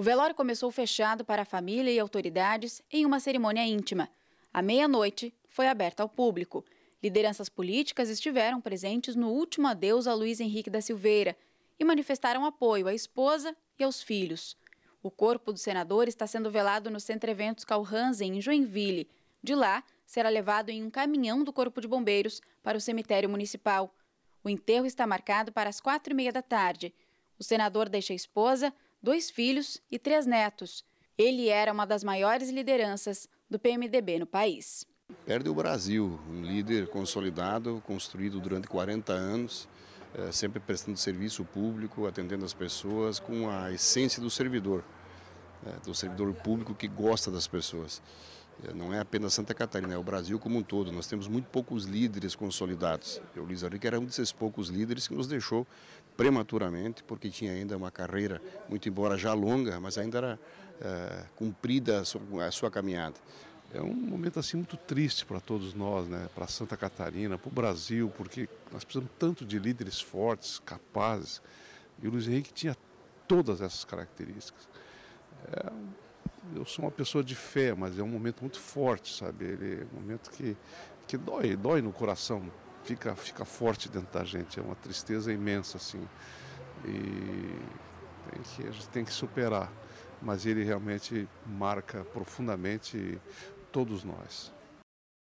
O velório começou fechado para a família e autoridades em uma cerimônia íntima. À meia-noite, foi aberta ao público. Lideranças políticas estiveram presentes no último adeus a Luiz Henrique da Silveira e manifestaram apoio à esposa e aos filhos. O corpo do senador está sendo velado no Centro Eventos Calhansen, em Joinville. De lá, será levado em um caminhão do Corpo de Bombeiros para o cemitério municipal. O enterro está marcado para as quatro e meia da tarde. O senador deixa a esposa, dois filhos e três netos. Ele era uma das maiores lideranças do PMDB no país. Perde o Brasil, um líder consolidado, construído durante 40 anos, eh, sempre prestando serviço público, atendendo as pessoas com a essência do servidor, eh, do servidor público que gosta das pessoas. Eh, não é apenas Santa Catarina, é o Brasil como um todo. Nós temos muito poucos líderes consolidados. O Luiz Henrique era um desses poucos líderes que nos deixou prematuramente, porque tinha ainda uma carreira, muito embora já longa, mas ainda era eh, cumprida a sua, a sua, caminhada. É um momento assim muito triste para todos nós, né? para Santa Catarina, para o Brasil, porque nós precisamos tanto de líderes fortes, capazes. E o Luiz Henrique tinha todas essas características. É, eu sou uma pessoa de fé, mas é um momento muito forte, sabe? Ele, é um momento que, que dói, dói no coração fica, fica forte dentro da gente, é uma tristeza imensa, assim. E tem que, a gente tem que superar. Mas ele realmente marca profundamente todos nós.